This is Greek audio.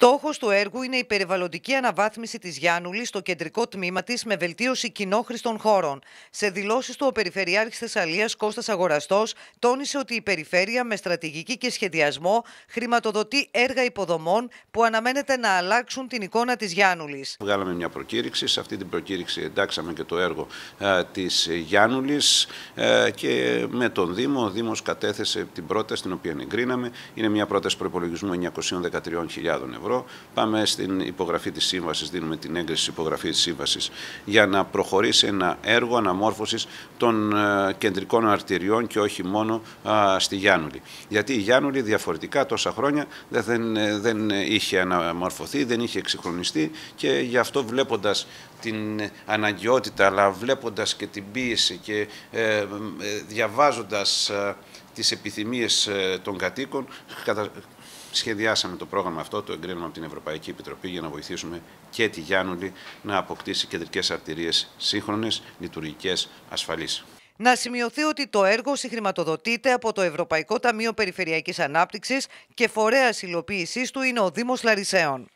Στόχος του έργου είναι η περιβαλλοντική αναβάθμιση της Γιάννουλης στο κεντρικό τμήμα της με βελτίωση κοινόχρηστων χώρων. Σε δηλώσεις του, ο Περιφερειάρχης Θεσσαλίας Κώστας Αγοραστός τόνισε ότι η περιφέρεια με στρατηγική και σχεδιασμό χρηματοδοτεί έργα υποδομών που αναμένεται να αλλάξουν την εικόνα της Γιάννουλης. Βγάλαμε μια προκήρυξη. Σε αυτή την προκήρυξη εντάξαμε και το έργο της Γιάννουλης και με τον Δήμο. Ο Δήμος κατέθεσε την πρόταση την οποία εγκρίναμε. Είναι μια πρόταση προπολογισμού 913.000 ευρώ. Πάμε στην υπογραφή της σύμβασης, δίνουμε την έγκριση της υπογραφής της σύμβασης για να προχωρήσει ένα έργο αναμόρφωσης των ε, κεντρικών αρτηριών και όχι μόνο στη Γιάννουλη. Γιατί η Γιάννουλη διαφορετικά τόσα χρόνια δεν, δεν ε, είχε αναμορφωθεί, δεν είχε εξυγχρονιστεί και γι' αυτό βλέποντας την αναγκαιότητα αλλά βλέποντας και την πίεση και ε, ε διαβάζοντας τις επιθυμίες ε, των κατοίκων. Σχεδιάσαμε το πρόγραμμα αυτό, το εγκρίνουμε από την Ευρωπαϊκή Επιτροπή για να βοηθήσουμε και τη Γιάννουλη να αποκτήσει κεντρικές αρτηρίες σύγχρονες, λειτουργικές, ασφαλείς. Να σημειωθεί ότι το έργο συγχρηματοδοτείται από το Ευρωπαϊκό Ταμείο Περιφερειακής Ανάπτυξης και φορέας υλοποίησής του είναι ο Δήμος Λαρισαίων.